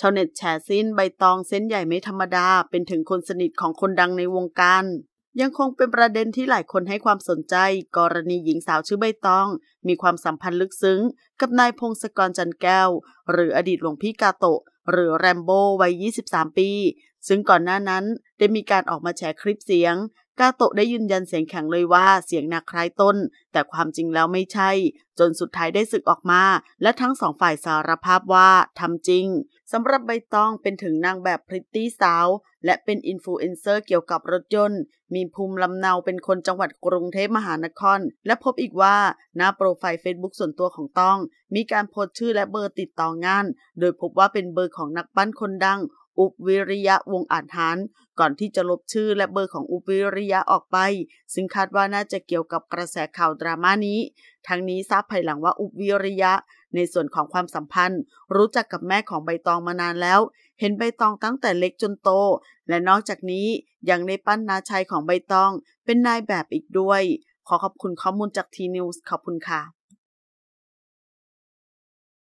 ชาวเน็ตแฉสิ้นใบตอง เซนใหญ่ไม่ธรรมดา เป็นถึงคนสนิทของคนดังในวงการ ยังคงเป็นประเด็นที่หลายคนให้ความสนใจ กรณีหญิงสาวชื่อใบตอง มีความสัมพันธ์ลึกซึ้ง กับนายพงศกรจันแก้ว หรืออดีตหลวงพี่กาโตะหรือแรมโบ้วัย23 ปี ซึ่งก่อนหน้านั้นได้มีการออกมาแชร์คลิปเสียงกาโตะได้ยืนยันเสียงแข็งเลยว่าเสียงนักคล้ายต้น แต่ความจริงแล้วไม่ใช่ จนสุดท้ายได้สึกออกมา และทั้งสองฝ่ายสารภาพว่า ทำจริง สำหรับใบตองเป็นถึงนางแบบพริตตี้สาว และเป็นอินฟลูเอนเซอร์เกี่ยวกับรถยนต์มีภูมิลำเนาเป็นคนจังหวัดกรุงเทพมหานคร และพบอีกว่า หน้าโปรไฟล์เฟซบุ๊กส่วนตัวของต้อง มีการโพสต์ชื่อและเบอร์ติดต่องาน โดยพบว่าเป็นเบอร์ของนักปั้นคนดังอุบวิริยะวงอานหันก่อนที่จะลบชื่อและเบอร์ของอุบวิริยะออกไป ซึ่งคาดว่าน่าจะเกี่ยวกับกระแสข่าวดราม่านี้ ทั้งนี้ทราบภายหลังว่าอุบวิริยะในส่วนของความสัมพันธ์ รู้จักกับแม่ของใบตองมานานแล้ว เห็นใบตองตั้งแต่เล็กจนโต และนอกจากนี้ยังในปั้นนาชัยของใบตองเป็นนายแบบอีกด้วย ขอขอบคุณข้อมูลจากทีนิวส์ขอบคุณค่ะ